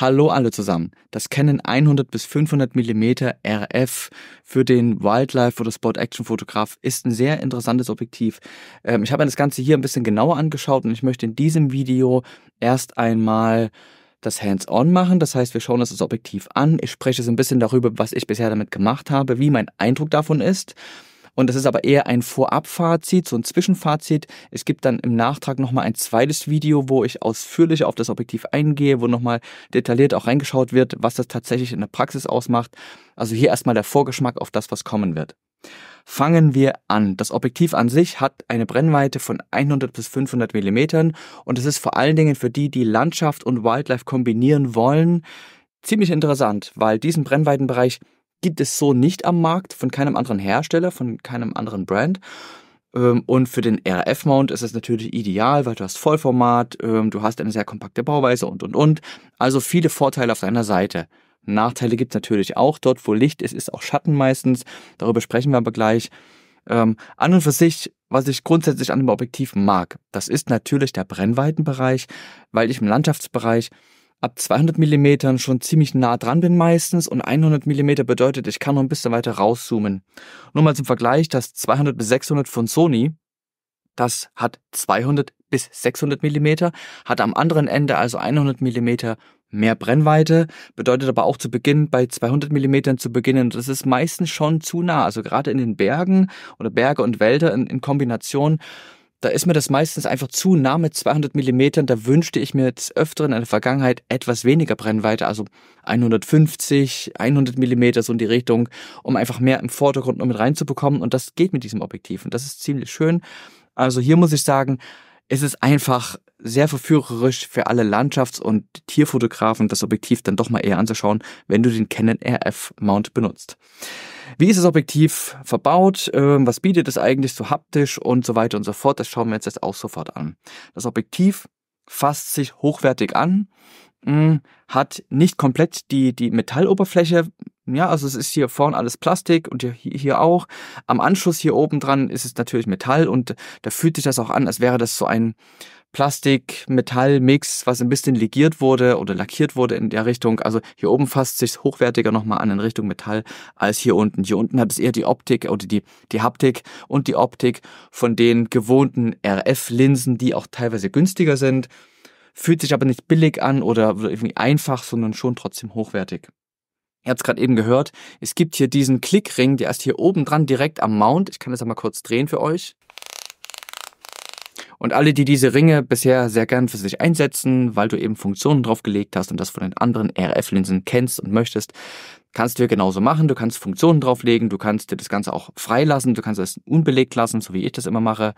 Hallo alle zusammen. Das Canon 100 bis 500 mm RF für den Wildlife- oder Sport action fotograf ist ein sehr interessantes Objektiv. Ähm, ich habe mir das Ganze hier ein bisschen genauer angeschaut und ich möchte in diesem Video erst einmal das Hands-on machen. Das heißt, wir schauen uns das Objektiv an. Ich spreche so ein bisschen darüber, was ich bisher damit gemacht habe, wie mein Eindruck davon ist. Und das ist aber eher ein Vorabfazit, so ein Zwischenfazit. Es gibt dann im Nachtrag nochmal ein zweites Video, wo ich ausführlich auf das Objektiv eingehe, wo nochmal detailliert auch reingeschaut wird, was das tatsächlich in der Praxis ausmacht. Also hier erstmal der Vorgeschmack auf das, was kommen wird. Fangen wir an. Das Objektiv an sich hat eine Brennweite von 100 bis 500 Millimetern und es ist vor allen Dingen für die, die Landschaft und Wildlife kombinieren wollen, ziemlich interessant, weil diesen Brennweitenbereich gibt es so nicht am Markt von keinem anderen Hersteller, von keinem anderen Brand. Ähm, und für den RF-Mount ist es natürlich ideal, weil du hast Vollformat, ähm, du hast eine sehr kompakte Bauweise und, und, und. Also viele Vorteile auf deiner Seite. Nachteile gibt es natürlich auch. Dort, wo Licht ist, ist auch Schatten meistens. Darüber sprechen wir aber gleich. Ähm, an und für sich, was ich grundsätzlich an dem Objektiv mag, das ist natürlich der Brennweitenbereich, weil ich im Landschaftsbereich ab 200 mm schon ziemlich nah dran bin meistens und 100 mm bedeutet, ich kann noch ein bisschen weiter rauszoomen. Nur mal zum Vergleich, das 200 bis 600 von Sony, das hat 200 bis 600 mm, hat am anderen Ende also 100 mm mehr Brennweite, bedeutet aber auch zu Beginn bei 200 mm zu beginnen. Das ist meistens schon zu nah, also gerade in den Bergen oder Berge und Wälder in, in Kombination da ist mir das meistens einfach zu nah mit 200 Millimetern. Da wünschte ich mir jetzt öfteren in der Vergangenheit etwas weniger Brennweite, also 150, 100 Millimeter so in die Richtung, um einfach mehr im Vordergrund noch mit reinzubekommen. Und das geht mit diesem Objektiv und das ist ziemlich schön. Also hier muss ich sagen, es ist einfach sehr verführerisch für alle Landschafts- und Tierfotografen, das Objektiv dann doch mal eher anzuschauen, wenn du den Canon RF-Mount benutzt. Wie ist das Objektiv verbaut? Ähm, was bietet es eigentlich so haptisch und so weiter und so fort? Das schauen wir uns jetzt auch sofort an. Das Objektiv fasst sich hochwertig an, hm, hat nicht komplett die, die Metalloberfläche. Ja, also es ist hier vorne alles Plastik und hier, hier auch. Am Anschluss hier oben dran ist es natürlich Metall und da fühlt sich das auch an, als wäre das so ein, Plastik-Metall-Mix, was ein bisschen legiert wurde oder lackiert wurde in der Richtung. Also hier oben fasst sich hochwertiger nochmal an in Richtung Metall als hier unten. Hier unten hat es eher die Optik oder die, die Haptik und die Optik von den gewohnten RF-Linsen, die auch teilweise günstiger sind. Fühlt sich aber nicht billig an oder irgendwie einfach, sondern schon trotzdem hochwertig. Ihr habt es gerade eben gehört, es gibt hier diesen Klickring, der ist hier oben dran direkt am Mount. Ich kann das einmal kurz drehen für euch. Und alle, die diese Ringe bisher sehr gern für sich einsetzen, weil du eben Funktionen draufgelegt hast und das von den anderen RF-Linsen kennst und möchtest, kannst du hier genauso machen. Du kannst Funktionen drauflegen, du kannst dir das Ganze auch freilassen, du kannst es unbelegt lassen, so wie ich das immer mache.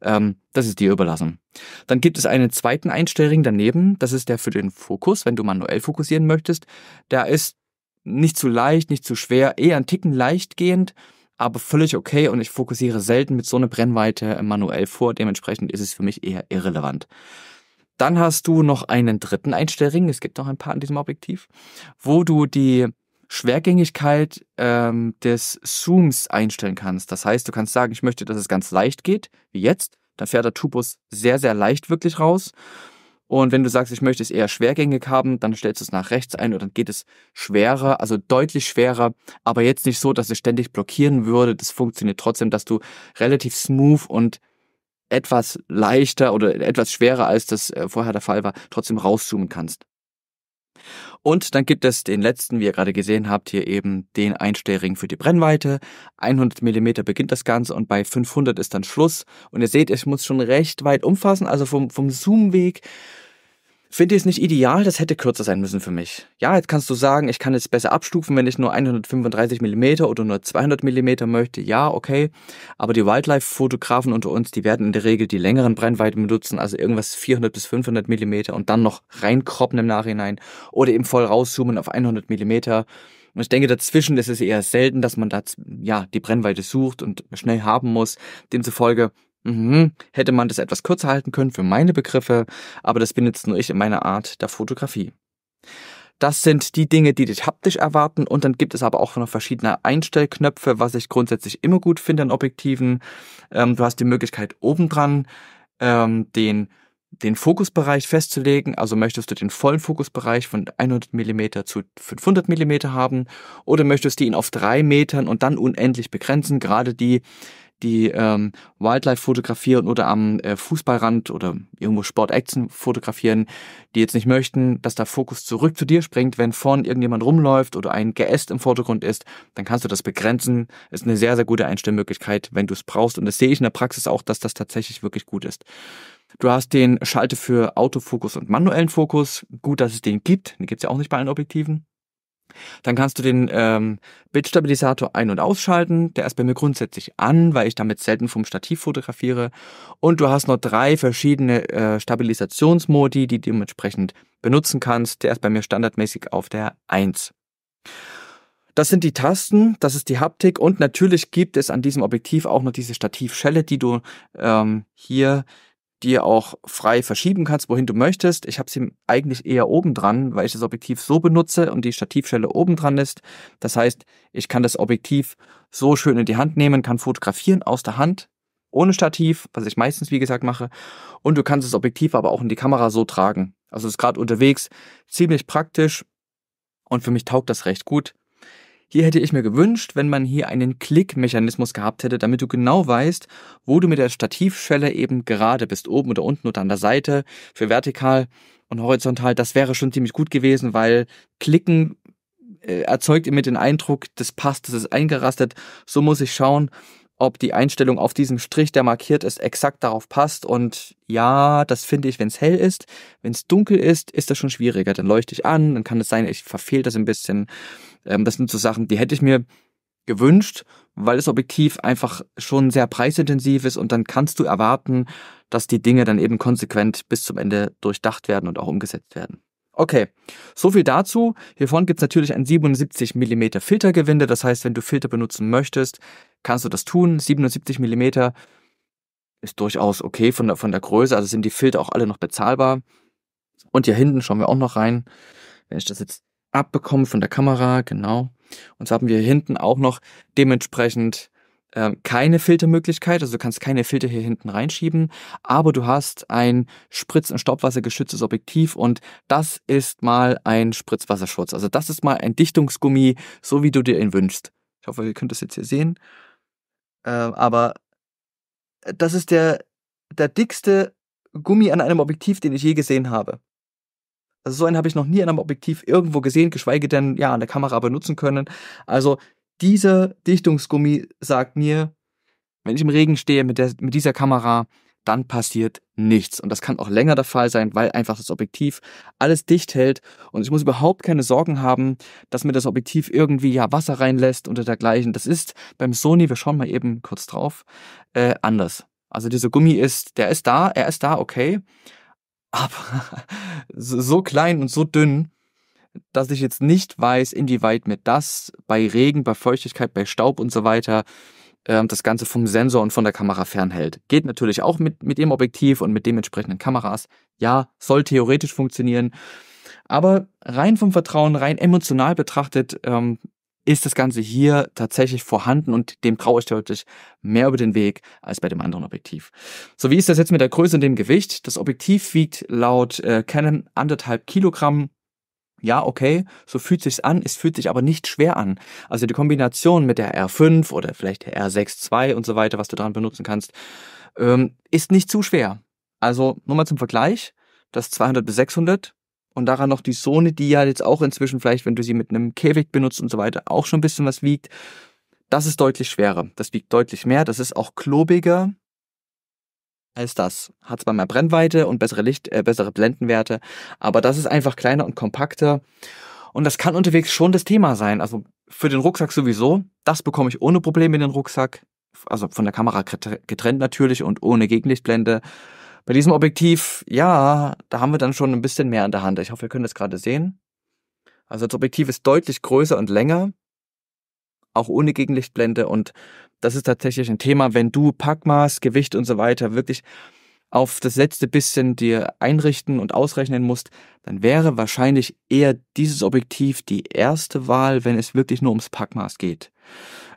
Ähm, das ist dir überlassen. Dann gibt es einen zweiten Einstellring daneben. Das ist der für den Fokus, wenn du manuell fokussieren möchtest. Der ist nicht zu leicht, nicht zu schwer, eher ein Ticken leichtgehend aber völlig okay und ich fokussiere selten mit so einer Brennweite äh, manuell vor. Dementsprechend ist es für mich eher irrelevant. Dann hast du noch einen dritten Einstellring, es gibt noch ein paar in diesem Objektiv, wo du die Schwergängigkeit ähm, des Zooms einstellen kannst. Das heißt, du kannst sagen, ich möchte, dass es ganz leicht geht, wie jetzt. Da fährt der Tubus sehr, sehr leicht wirklich raus. Und wenn du sagst, ich möchte es eher schwergängig haben, dann stellst du es nach rechts ein und dann geht es schwerer, also deutlich schwerer, aber jetzt nicht so, dass es ständig blockieren würde. Das funktioniert trotzdem, dass du relativ smooth und etwas leichter oder etwas schwerer als das äh, vorher der Fall war, trotzdem rauszoomen kannst. Und dann gibt es den letzten, wie ihr gerade gesehen habt, hier eben den Einstellring für die Brennweite. 100 mm beginnt das Ganze und bei 500 ist dann Schluss. Und ihr seht, ich muss schon recht weit umfassen, also vom, vom Zoomweg Finde ich es nicht ideal, das hätte kürzer sein müssen für mich. Ja, jetzt kannst du sagen, ich kann es besser abstufen, wenn ich nur 135 mm oder nur 200 mm möchte. Ja, okay. Aber die Wildlife-Fotografen unter uns, die werden in der Regel die längeren Brennweiten benutzen, also irgendwas 400 bis 500 mm und dann noch reinkroppen im Nachhinein oder eben voll rauszoomen auf 100 mm. Und ich denke, dazwischen ist es eher selten, dass man da ja die Brennweite sucht und schnell haben muss. Demzufolge Mhm. Hätte man das etwas kürzer halten können für meine Begriffe, aber das bin jetzt nur ich in meiner Art der Fotografie. Das sind die Dinge, die dich haptisch erwarten und dann gibt es aber auch noch verschiedene Einstellknöpfe, was ich grundsätzlich immer gut finde an Objektiven. Ähm, du hast die Möglichkeit obendran ähm, den den Fokusbereich festzulegen, also möchtest du den vollen Fokusbereich von 100 mm zu 500 mm haben oder möchtest du ihn auf drei Metern und dann unendlich begrenzen, gerade die die ähm, Wildlife fotografieren oder am äh, Fußballrand oder irgendwo Sport Action fotografieren, die jetzt nicht möchten, dass der Fokus zurück zu dir springt, wenn vorn irgendjemand rumläuft oder ein Geäst im Vordergrund ist, dann kannst du das begrenzen. Ist eine sehr, sehr gute Einstellmöglichkeit, wenn du es brauchst. Und das sehe ich in der Praxis auch, dass das tatsächlich wirklich gut ist. Du hast den Schalter für Autofokus und manuellen Fokus. Gut, dass es den gibt. Den gibt es ja auch nicht bei allen Objektiven. Dann kannst du den ähm, Bildstabilisator ein- und ausschalten. Der ist bei mir grundsätzlich an, weil ich damit selten vom Stativ fotografiere. Und du hast noch drei verschiedene äh, Stabilisationsmodi, die du dementsprechend benutzen kannst. Der ist bei mir standardmäßig auf der 1. Das sind die Tasten, das ist die Haptik und natürlich gibt es an diesem Objektiv auch noch diese Stativschelle, die du ähm, hier die auch frei verschieben kannst, wohin du möchtest. Ich habe sie eigentlich eher oben dran, weil ich das Objektiv so benutze und die Stativstelle oben dran ist. Das heißt, ich kann das Objektiv so schön in die Hand nehmen, kann fotografieren aus der Hand ohne Stativ, was ich meistens wie gesagt mache. Und du kannst das Objektiv aber auch in die Kamera so tragen. Also ist gerade unterwegs ziemlich praktisch und für mich taugt das recht gut. Hier hätte ich mir gewünscht, wenn man hier einen Klickmechanismus gehabt hätte, damit du genau weißt, wo du mit der Stativschwelle eben gerade bist, oben oder unten oder an der Seite, für vertikal und horizontal. Das wäre schon ziemlich gut gewesen, weil Klicken äh, erzeugt immer den Eindruck, das passt, das ist eingerastet. So muss ich schauen, ob die Einstellung auf diesem Strich, der markiert ist, exakt darauf passt. Und ja, das finde ich, wenn es hell ist. Wenn es dunkel ist, ist das schon schwieriger. Dann leuchte ich an, dann kann es sein, ich verfehle das ein bisschen. Ähm, das sind so Sachen, die hätte ich mir gewünscht, weil das Objektiv einfach schon sehr preisintensiv ist und dann kannst du erwarten, dass die Dinge dann eben konsequent bis zum Ende durchdacht werden und auch umgesetzt werden. Okay, so viel dazu. Hiervon gibt es natürlich ein 77 mm Filtergewinde. Das heißt, wenn du Filter benutzen möchtest, kannst du das tun. 77 mm ist durchaus okay von der, von der Größe. Also sind die Filter auch alle noch bezahlbar. Und hier hinten schauen wir auch noch rein. Wenn ich das jetzt abbekomme von der Kamera, genau. Und so haben wir hier hinten auch noch dementsprechend ähm, keine Filtermöglichkeit, also du kannst keine Filter hier hinten reinschieben, aber du hast ein Spritz- und Staubwassergeschütztes Objektiv und das ist mal ein Spritzwasserschutz. Also das ist mal ein Dichtungsgummi, so wie du dir ihn wünschst. Ich hoffe, ihr könnt das jetzt hier sehen. Ähm, aber äh, das ist der, der dickste Gummi an einem Objektiv, den ich je gesehen habe. Also so einen habe ich noch nie an einem Objektiv irgendwo gesehen, geschweige denn ja an der Kamera benutzen können. Also dieser Dichtungsgummi sagt mir, wenn ich im Regen stehe mit, der, mit dieser Kamera, dann passiert nichts. Und das kann auch länger der Fall sein, weil einfach das Objektiv alles dicht hält und ich muss überhaupt keine Sorgen haben, dass mir das Objektiv irgendwie ja Wasser reinlässt oder dergleichen. Das ist beim Sony, wir schauen mal eben kurz drauf, äh, anders. Also dieser Gummi ist, der ist da, er ist da, okay, aber so klein und so dünn, dass ich jetzt nicht weiß, inwieweit mir das bei Regen, bei Feuchtigkeit, bei Staub und so weiter ähm, das Ganze vom Sensor und von der Kamera fernhält. Geht natürlich auch mit, mit dem Objektiv und mit dementsprechenden Kameras. Ja, soll theoretisch funktionieren. Aber rein vom Vertrauen, rein emotional betrachtet, ähm, ist das Ganze hier tatsächlich vorhanden und dem traue ich deutlich mehr über den Weg als bei dem anderen Objektiv. So, wie ist das jetzt mit der Größe und dem Gewicht? Das Objektiv wiegt laut äh, Canon anderthalb Kilogramm, ja, okay, so fühlt sich's an, es fühlt sich aber nicht schwer an. Also die Kombination mit der R5 oder vielleicht der R6 2 und so weiter, was du dran benutzen kannst, ähm, ist nicht zu schwer. Also nur mal zum Vergleich, das 200 bis 600 und daran noch die Sony, die ja jetzt auch inzwischen vielleicht, wenn du sie mit einem Käfig benutzt und so weiter, auch schon ein bisschen was wiegt. Das ist deutlich schwerer. Das wiegt deutlich mehr. Das ist auch klobiger als das. Hat zwar mehr Brennweite und bessere Licht, äh, bessere Blendenwerte, aber das ist einfach kleiner und kompakter. Und das kann unterwegs schon das Thema sein. Also für den Rucksack sowieso. Das bekomme ich ohne Probleme in den Rucksack. Also von der Kamera getrennt natürlich und ohne Gegenlichtblende. Bei diesem Objektiv, ja, da haben wir dann schon ein bisschen mehr an der Hand. Ich hoffe, ihr könnt es gerade sehen. Also das Objektiv ist deutlich größer und länger auch ohne Gegenlichtblende. Und das ist tatsächlich ein Thema, wenn du Packmaß, Gewicht und so weiter wirklich auf das letzte bisschen dir einrichten und ausrechnen musst, dann wäre wahrscheinlich eher dieses Objektiv die erste Wahl, wenn es wirklich nur ums Packmaß geht.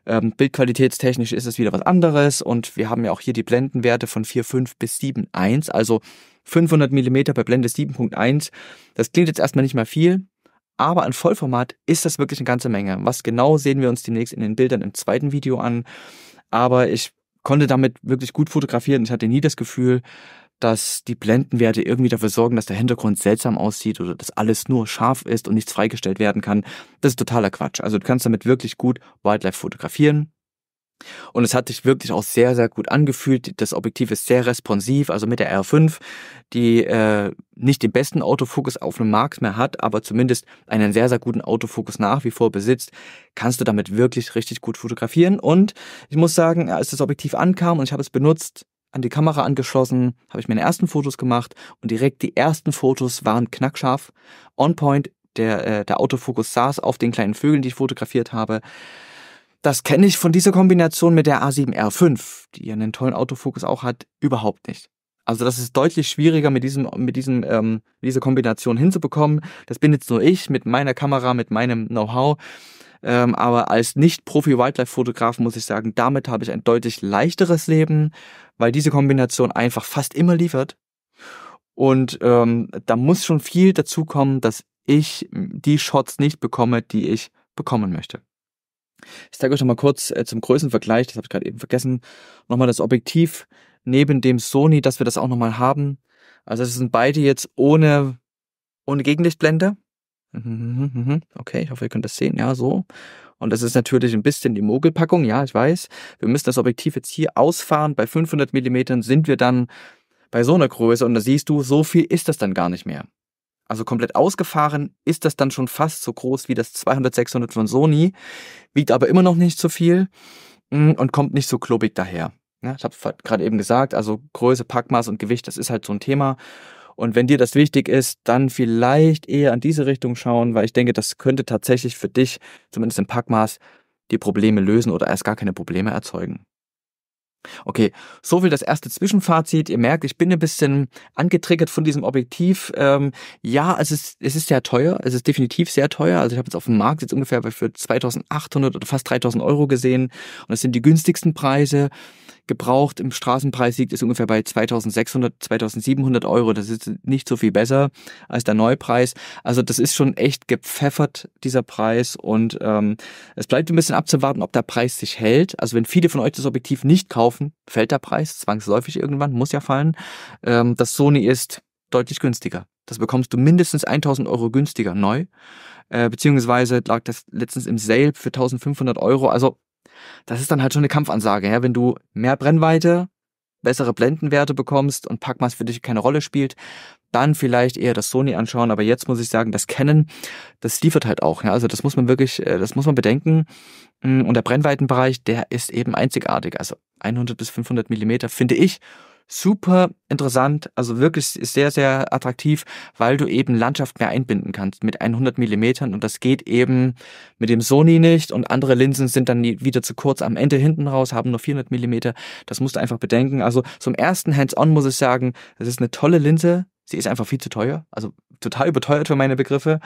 Ähm, bildqualitätstechnisch ist es wieder was anderes und wir haben ja auch hier die Blendenwerte von 4,5 bis 7,1, also 500 mm bei Blende 7,1. Das klingt jetzt erstmal nicht mal viel, aber an Vollformat ist das wirklich eine ganze Menge. Was genau sehen wir uns demnächst in den Bildern im zweiten Video an. Aber ich konnte damit wirklich gut fotografieren. Ich hatte nie das Gefühl, dass die Blendenwerte irgendwie dafür sorgen, dass der Hintergrund seltsam aussieht oder dass alles nur scharf ist und nichts freigestellt werden kann. Das ist totaler Quatsch. Also du kannst damit wirklich gut Wildlife fotografieren. Und es hat sich wirklich auch sehr, sehr gut angefühlt. Das Objektiv ist sehr responsiv, also mit der R5, die äh, nicht den besten Autofokus auf einem Markt mehr hat, aber zumindest einen sehr, sehr guten Autofokus nach wie vor besitzt, kannst du damit wirklich richtig gut fotografieren. Und ich muss sagen, als das Objektiv ankam und ich habe es benutzt, an die Kamera angeschlossen, habe ich meine ersten Fotos gemacht und direkt die ersten Fotos waren knackscharf, on point. Der, äh, der Autofokus saß auf den kleinen Vögeln, die ich fotografiert habe das kenne ich von dieser Kombination mit der A7R5, die ja einen tollen Autofokus auch hat, überhaupt nicht. Also das ist deutlich schwieriger mit diesem, mit diesem, ähm, dieser Kombination hinzubekommen. Das bin jetzt nur ich mit meiner Kamera, mit meinem Know-how. Ähm, aber als Nicht-Profi-Wildlife-Fotograf muss ich sagen, damit habe ich ein deutlich leichteres Leben, weil diese Kombination einfach fast immer liefert. Und ähm, da muss schon viel dazukommen, dass ich die Shots nicht bekomme, die ich bekommen möchte. Ich zeige euch nochmal kurz äh, zum Größenvergleich, das habe ich gerade eben vergessen, nochmal das Objektiv neben dem Sony, dass wir das auch nochmal haben. Also es sind beide jetzt ohne, ohne Gegenlichtblende. Okay, ich hoffe, ihr könnt das sehen. Ja, so. Und das ist natürlich ein bisschen die Mogelpackung. Ja, ich weiß. Wir müssen das Objektiv jetzt hier ausfahren. Bei 500 Millimetern sind wir dann bei so einer Größe. Und da siehst du, so viel ist das dann gar nicht mehr also komplett ausgefahren, ist das dann schon fast so groß wie das 200-600 von Sony, wiegt aber immer noch nicht so viel mm, und kommt nicht so klobig daher. Ich habe halt gerade eben gesagt, also Größe, Packmaß und Gewicht, das ist halt so ein Thema. Und wenn dir das wichtig ist, dann vielleicht eher an diese Richtung schauen, weil ich denke, das könnte tatsächlich für dich, zumindest im Packmaß, die Probleme lösen oder erst gar keine Probleme erzeugen. Okay, so viel das erste Zwischenfazit. Ihr merkt, ich bin ein bisschen angetriggert von diesem Objektiv. Ähm, ja, es ist, es ist sehr teuer. Es ist definitiv sehr teuer. Also ich habe jetzt auf dem Markt jetzt ungefähr für 2800 oder fast 3000 Euro gesehen. Und das sind die günstigsten Preise gebraucht im Straßenpreis liegt, ist ungefähr bei 2600, 2700 Euro. Das ist nicht so viel besser als der Neupreis. Also das ist schon echt gepfeffert, dieser Preis. Und ähm, es bleibt ein bisschen abzuwarten, ob der Preis sich hält. Also wenn viele von euch das Objektiv nicht kaufen, fällt der Preis zwangsläufig irgendwann, muss ja fallen. Ähm, das Sony ist deutlich günstiger. Das bekommst du mindestens 1000 Euro günstiger neu. Äh, beziehungsweise lag das letztens im Sale für 1500 Euro. Also das ist dann halt schon eine Kampfansage, ja? wenn du mehr Brennweite, bessere Blendenwerte bekommst und Packmaß für dich keine Rolle spielt, dann vielleicht eher das Sony anschauen. Aber jetzt muss ich sagen, das Canon, das liefert halt auch. Ja? Also das muss man wirklich, äh, das muss man bedenken. Mm, und der Brennweitenbereich, der ist eben einzigartig. Also 100 bis 500 Millimeter finde ich super interessant, also wirklich sehr, sehr attraktiv, weil du eben Landschaft mehr einbinden kannst mit 100 Millimetern und das geht eben mit dem Sony nicht und andere Linsen sind dann wieder zu kurz am Ende hinten raus, haben nur 400 Millimeter. Das musst du einfach bedenken. Also zum ersten Hands-on muss ich sagen, es ist eine tolle Linse. Sie ist einfach viel zu teuer. Also total überteuert für meine Begriffe.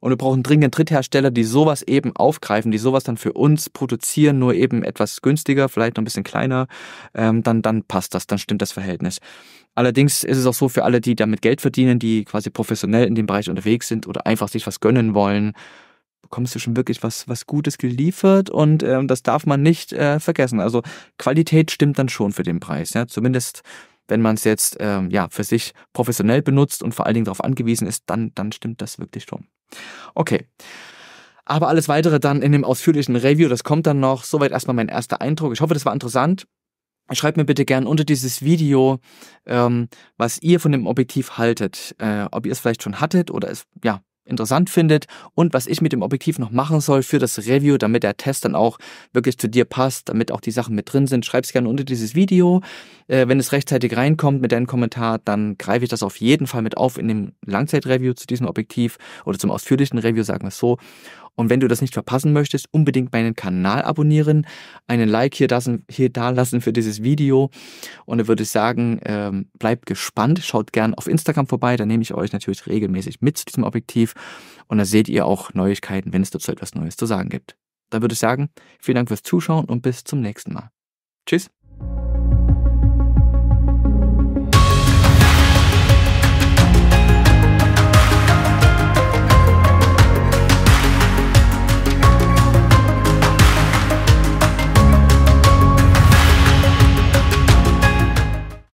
Und wir brauchen dringend Dritthersteller, die sowas eben aufgreifen, die sowas dann für uns produzieren, nur eben etwas günstiger, vielleicht noch ein bisschen kleiner. Ähm, dann, dann passt das, dann stimmt das Verhältnis. Allerdings ist es auch so für alle, die damit Geld verdienen, die quasi professionell in dem Bereich unterwegs sind oder einfach sich was gönnen wollen, bekommst du schon wirklich was, was Gutes geliefert und ähm, das darf man nicht äh, vergessen. Also Qualität stimmt dann schon für den Preis, ja, zumindest wenn man es jetzt ähm, ja, für sich professionell benutzt und vor allen Dingen darauf angewiesen ist, dann, dann stimmt das wirklich schon. Okay. Aber alles weitere dann in dem ausführlichen Review, das kommt dann noch. Soweit erstmal mein erster Eindruck. Ich hoffe, das war interessant. Schreibt mir bitte gern unter dieses Video, ähm, was ihr von dem Objektiv haltet. Äh, ob ihr es vielleicht schon hattet oder es, ja, interessant findet und was ich mit dem Objektiv noch machen soll für das Review, damit der Test dann auch wirklich zu dir passt, damit auch die Sachen mit drin sind. Schreib es gerne unter dieses Video. Äh, wenn es rechtzeitig reinkommt mit deinem Kommentar, dann greife ich das auf jeden Fall mit auf in dem Langzeitreview zu diesem Objektiv oder zum ausführlichen Review, sagen wir es so. Und wenn du das nicht verpassen möchtest, unbedingt meinen Kanal abonnieren, einen Like hier, lassen, hier da lassen für dieses Video. Und dann würde ich sagen, ähm, bleibt gespannt, schaut gern auf Instagram vorbei, da nehme ich euch natürlich regelmäßig mit zu diesem Objektiv. Und da seht ihr auch Neuigkeiten, wenn es dazu etwas Neues zu sagen gibt. Dann würde ich sagen, vielen Dank fürs Zuschauen und bis zum nächsten Mal. Tschüss.